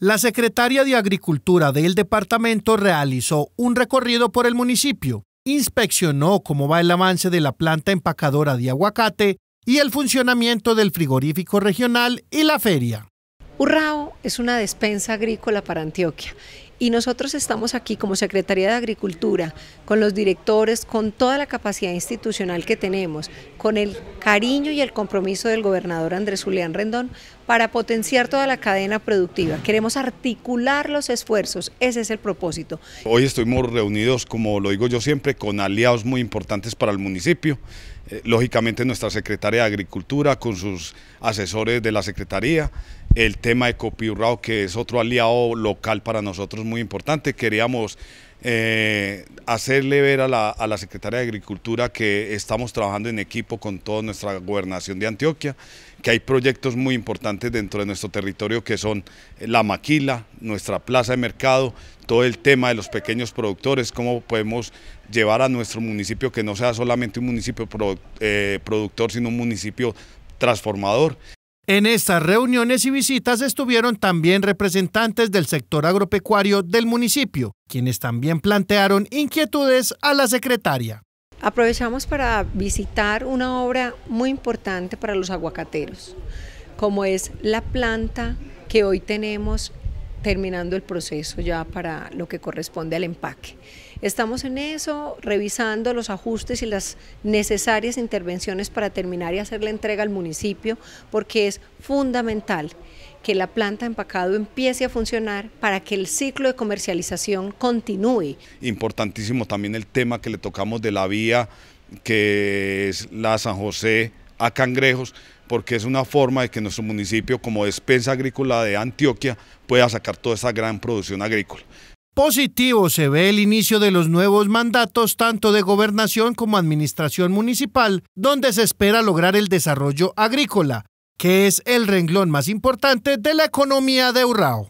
La secretaria de Agricultura del departamento realizó un recorrido por el municipio, inspeccionó cómo va el avance de la planta empacadora de aguacate y el funcionamiento del frigorífico regional y la feria. Urrao es una despensa agrícola para Antioquia y nosotros estamos aquí como Secretaría de Agricultura, con los directores, con toda la capacidad institucional que tenemos, con el cariño y el compromiso del gobernador Andrés Julián Rendón para potenciar toda la cadena productiva. Queremos articular los esfuerzos, ese es el propósito. Hoy estuvimos reunidos, como lo digo yo siempre, con aliados muy importantes para el municipio. Eh, lógicamente nuestra Secretaría de Agricultura, con sus asesores de la Secretaría, el tema de Copiurrao, que es otro aliado local para nosotros muy importante. Queríamos eh, hacerle ver a la, a Secretaría de Agricultura que estamos trabajando en equipo con toda nuestra gobernación de Antioquia, que hay proyectos muy importantes dentro de nuestro territorio que son la maquila, nuestra plaza de mercado, todo el tema de los pequeños productores, cómo podemos llevar a nuestro municipio que no sea solamente un municipio eh, productor, sino un municipio transformador. En estas reuniones y visitas estuvieron también representantes del sector agropecuario del municipio, quienes también plantearon inquietudes a la secretaria. Aprovechamos para visitar una obra muy importante para los aguacateros, como es la planta que hoy tenemos terminando el proceso ya para lo que corresponde al empaque. Estamos en eso, revisando los ajustes y las necesarias intervenciones para terminar y hacer la entrega al municipio, porque es fundamental que la planta de empacado empiece a funcionar para que el ciclo de comercialización continúe. Importantísimo también el tema que le tocamos de la vía, que es la San José a Cangrejos, porque es una forma de que nuestro municipio como despensa agrícola de Antioquia pueda sacar toda esa gran producción agrícola. Positivo se ve el inicio de los nuevos mandatos tanto de gobernación como administración municipal, donde se espera lograr el desarrollo agrícola, que es el renglón más importante de la economía de Urrao.